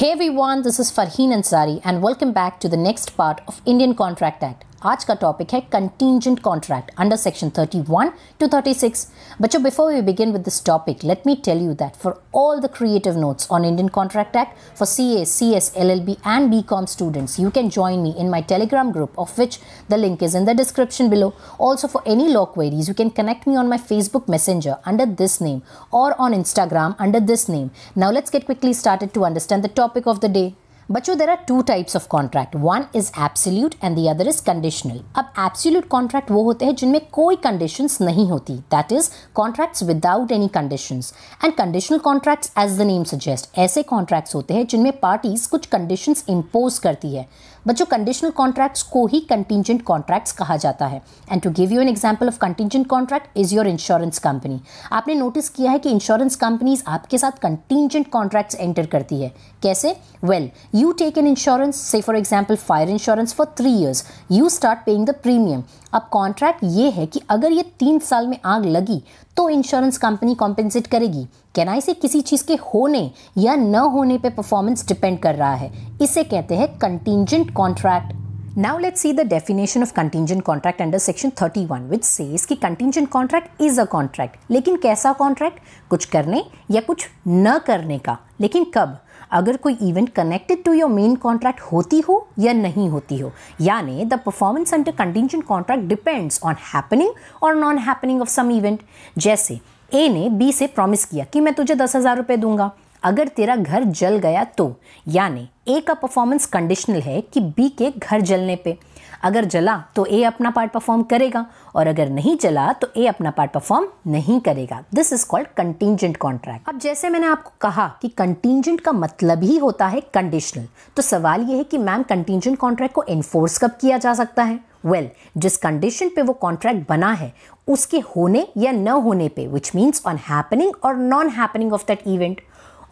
Hey everyone, this is Farheen Ansari and welcome back to the next part of Indian Contract Act. आज का topic है contingent contract under section 31 to 36 बच्चों before we begin with this topic let me tell you that for all the creative notes on Indian contract act for C S C S L L B and B com students you can join me in my Telegram group of which the link is in the description below also for any law queries you can connect me on my Facebook Messenger under this name और on Instagram under this name now let's get quickly started to understand the topic of the day बच्चों there are two types of contract one is absolute and the other is conditional अब absolute contract वो होते हैं जिनमें कोई conditions नहीं होती that is contracts without any conditions and conditional contracts as the name suggest ऐसे कॉन्ट्रैक्ट्स होते हैं जिनमें पार्टीज कुछ कंडीशंस इम्पोज करती है बच्चों कंडीशनल कॉन्ट्रैक्ट्स को ही कंटिजेंट कॉन्ट्रैक्ट्स कहा जाता है and to give you an example of contingent contract is your insurance company आपने नोटिस किया है कि इंश्योरेंस कंपनीज आपके साथ कंटिजेंट कॉन्ट्रैक्ट्स एंटर करती है कैसे well you take an insurance से for example fire insurance for three years you start paying the premium अब कॉन्ट्रैक्ट ये है कि अगर ये तीन साल में आग लगी तो इंश्योरेंस कंपनी कॉम्पेंसेट करेगी कैनाई से किसी चीज़ के होने या न होने पे परफॉर्मेंस डिपेंड कर रहा है इसे कहते हैं contingent contract Now let's see the definition of contingent contract under section 31 which says कि contingent contract is a contract लेकिन कैसा contract कुछ करने या कुछ न करने का लेकिन कब अगर कोई event connected to your main contract होती हो या नहीं होती हो यानी the performance under contingent contract depends on happening और non happening of some event जैसे ए ने बी से प्रॉमिस किया कि मैं तुझे दस हज़ार रुपये दूंगा अगर तेरा घर जल गया तो यानी ए का परफॉर्मेंस कंडीशनल है कि बी के घर जलने पर अगर जला तो ए अपना पार्ट परफॉर्म करेगा और अगर नहीं जला तो ए अपना पार्ट परफॉर्म नहीं करेगा this is called contingent contract अब जैसे मैंने आपको कहा कि कंटिजेंट का मतलब ही होता है कंडीशनल तो सवाल यह है कि मैम कंटिजेंट कॉन्ट्रैक्ट को इन्फोर्स कब किया जा सकता है वेल well, जिस कंडीशन पे वो कॉन्ट्रैक्ट बना है उसके होने या न होने पे विच मीन्स ऑन हैपनिंग और non happening of that event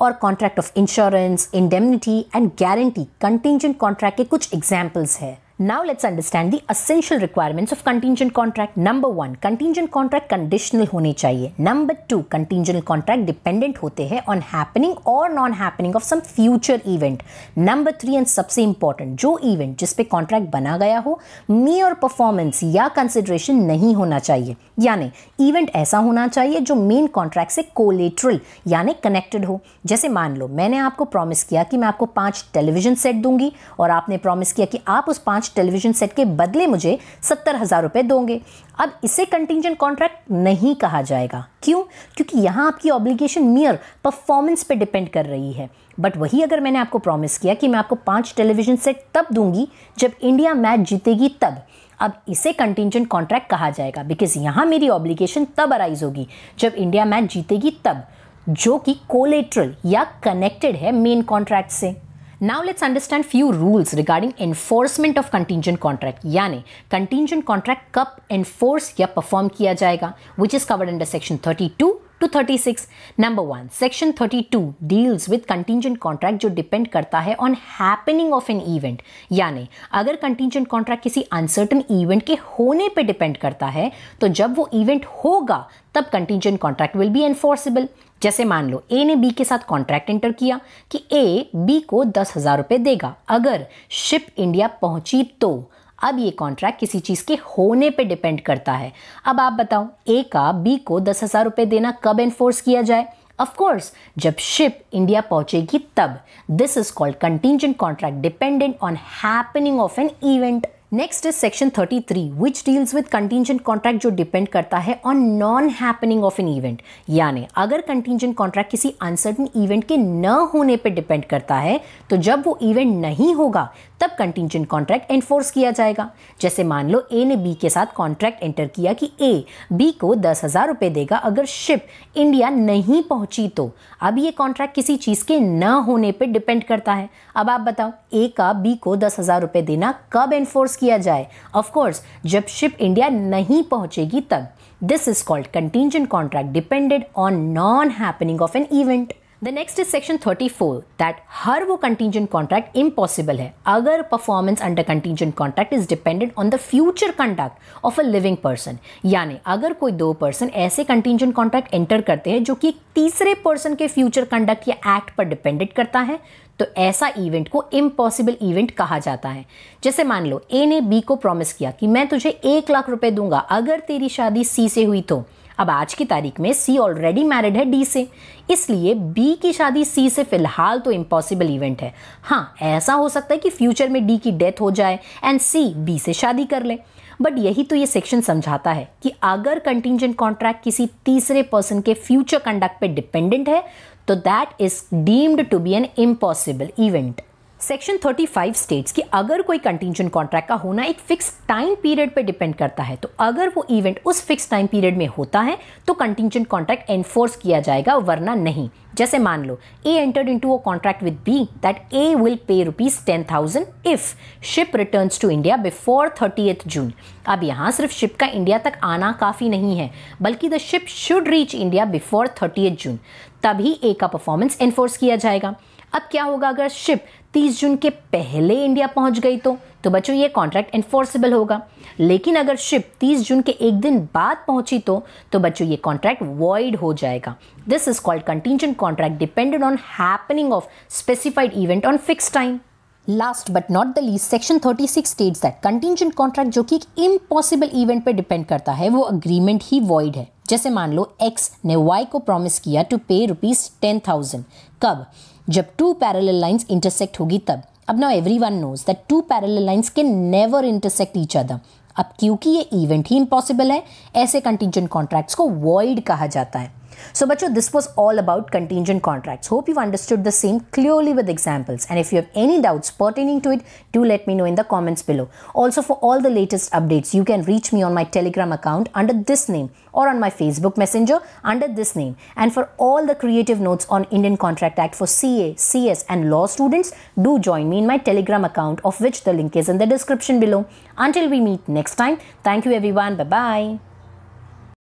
और contract of insurance indemnity and guarantee contingent contract के कुछ एग्जाम्पल्स है Now let's understand the essential requirements of contingent contract. Number one, contingent contract conditional होने चाहिए Number two, contingent contract dependent होते हैं on happening or non-happening of some future event. Number three and सबसे important जो event जिस पे contract बना गया हो mere performance या consideration नहीं होना चाहिए यानी event ऐसा होना चाहिए जो main contract से collateral यानी connected हो जैसे मान लो मैंने आपको promise किया कि मैं आपको पांच television set दूंगी और आपने promise किया कि आप उस पांच टेलीविजन सेट के बदले मुझे सत्तर हज़ार रुपए दोगे अब इसे कंटिजेंट कॉन्ट्रैक्ट नहीं कहा जाएगा क्यों क्योंकि यहाँ आपकी ऑब्लिगेशन मियर परफॉर्मेंस पे डिपेंड कर रही है बट वही अगर मैंने आपको प्रॉमिस किया कि मैं आपको पांच टेलीविजन सेट तब दूंगी जब इंडिया मैच जीतेगी तब अब इसे कंटिजेंट कॉन्ट्रैक्ट कहा जाएगा बिकॉज यहाँ मेरी ऑब्लिगेशन तब अराइज होगी जब इंडिया मैच जीतेगी तब जो कि कोलेट्रल या कनेक्टेड है मेन कॉन्ट्रैक्ट से now let's understand few rules regarding enforcement of contingent contract यानी कंटीजेंट कॉन्ट्रैक्ट कब एनफोर्स या परफॉर्म किया जाएगा which is covered under section 32 to thirty six number one section thirty two deals with contingent contract जो depend करता है on happening of an event यानी अगर कंटिजेंट कॉन्ट्रैक्ट किसी अनसर्टन इवेंट के होने पर डिपेंड करता है तो जब वो इवेंट होगा तब contingent contract will be enforceable जैसे मान लो ए ने बी के साथ कॉन्ट्रैक्ट एंटर किया कि ए बी को दस हज़ार रुपये देगा अगर शिप इंडिया पहुंची तो अब ये कॉन्ट्रैक्ट किसी चीज़ के होने पे डिपेंड करता है अब आप बताओ ए का बी को दस हज़ार रुपये देना कब एनफोर्स किया जाए ऑफकोर्स जब शिप इंडिया पहुंचेगी तब this is called contingent contract dependent on happening of an event next is section 33 which deals with contingent contract जो डिपेंड करता है on non happening of an event यानी अगर कंटिजेंट कॉन्ट्रैक्ट किसी uncertain event के न होने पर डिपेंड करता है तो जब वो इवेंट नहीं होगा तब कंटिजेंट कॉन्ट्रैक्ट एनफोर्स किया जाएगा जैसे मान लो ए ने बी के साथ कॉन्ट्रैक्ट एंटर किया कि ए बी को दस हज़ार रुपये देगा अगर शिप इंडिया नहीं पहुंची तो अब ये कॉन्ट्रैक्ट किसी चीज़ के न होने पर डिपेंड करता है अब आप बताओ ए का बी को दस हज़ार रुपये देना कब एनफोर्स किया किया जाए ऑफकोर्स जब शिप इंडिया नहीं पहुंचेगी तब this is called contingent contract depended on non happening of an event the next is section 34 that हर वो कंटीजेंट कॉन्ट्रैक्ट इम्पॉसिबल है अगर performance under contingent contract is dependent on the future conduct of a living person यानी अगर कोई दो person ऐसे contingent contract enter करते हैं जो कि एक तीसरे पर्सन के फ्यूचर कंडक्ट या एक्ट पर डिपेंडेंट करता है तो ऐसा इवेंट को इम्पॉसिबल इवेंट कहा जाता है जैसे मान लो ए ने बी को प्रॉमिस किया कि मैं तुझे एक लाख रुपए दूंगा अगर तेरी शादी सी से हुई तो अब आज की तारीख में सी ऑलरेडी मैरिड है डी से इसलिए बी की शादी सी से फिलहाल तो इम्पॉसिबल इवेंट है हाँ ऐसा हो सकता है कि फ्यूचर में डी की डेथ हो जाए एंड सी बी से शादी कर ले बट यही तो ये सेक्शन समझाता है कि अगर कंटिजेंट कॉन्ट्रैक्ट किसी तीसरे पर्सन के फ्यूचर कंडक्ट पे डिपेंडेंट है तो that is deemed to be an impossible event section 35 states कि अगर कोई कंटिजेंट कॉन्ट्रैक्ट का होना एक फिक्स टाइम पीरियड पे डिपेंड करता है तो अगर वो इवेंट उस फिक्स टाइम पीरियड में होता है तो कंटिजेंट कॉन्ट्रैक्ट एनफोर्स किया जाएगा वरना नहीं जैसे मान लो A entered into a contract with B that A will pay rupees ten thousand if ship return to India before thirty June अब यहाँ सिर्फ शिप का इंडिया तक आना काफ़ी नहीं है बल्कि the ship should reach India before thirty June तभी ए का परफॉर्मेंस एनफोर्स किया जाएगा अब क्या होगा अगर शिप 30 जून के पहले इंडिया पहुंच गई तो तो बच्चों ये कॉन्ट्रैक्ट इन्फोर्सेबल होगा लेकिन अगर शिप 30 जून के एक दिन बाद पहुंची तो तो बच्चों ये कॉन्ट्रैक्ट वॉइड हो जाएगा this is called contingent contract depended on happening of specified event on fix time last but not the least section 36 states that contingent contract जो कि एक इम्पॉसिबल इवेंट पर डिपेंड करता है वो अग्रीमेंट ही वॉइड है जैसे मान लो एक्स ने वाई को प्रॉमिस किया to pay rupees ten thousand कब जब टू पैरल लाइन्स इंटरसेक्ट होगी तब अब ना everyone knows that two parallel lines के नेवर इंटरसेक्ट ईच अदर अब क्योंकि ये इवेंट ही इम्पॉसिबल है ऐसे कंटिजेंट कॉन्ट्रैक्ट्स को वॉइड कहा जाता है So, Bacho, this was all about contingent contracts. Hope you've understood the same clearly with examples. And if you have any doubts pertaining to it, do let me know in the comments below. Also, for all the latest updates, you can reach me on my Telegram account under this name or on my Facebook Messenger under this name. And for all the creative notes on Indian Contract Act for CA, CS, and law students, do join me in my Telegram account, of which the link is in the description below. Until we meet next time, thank you everyone. Bye bye.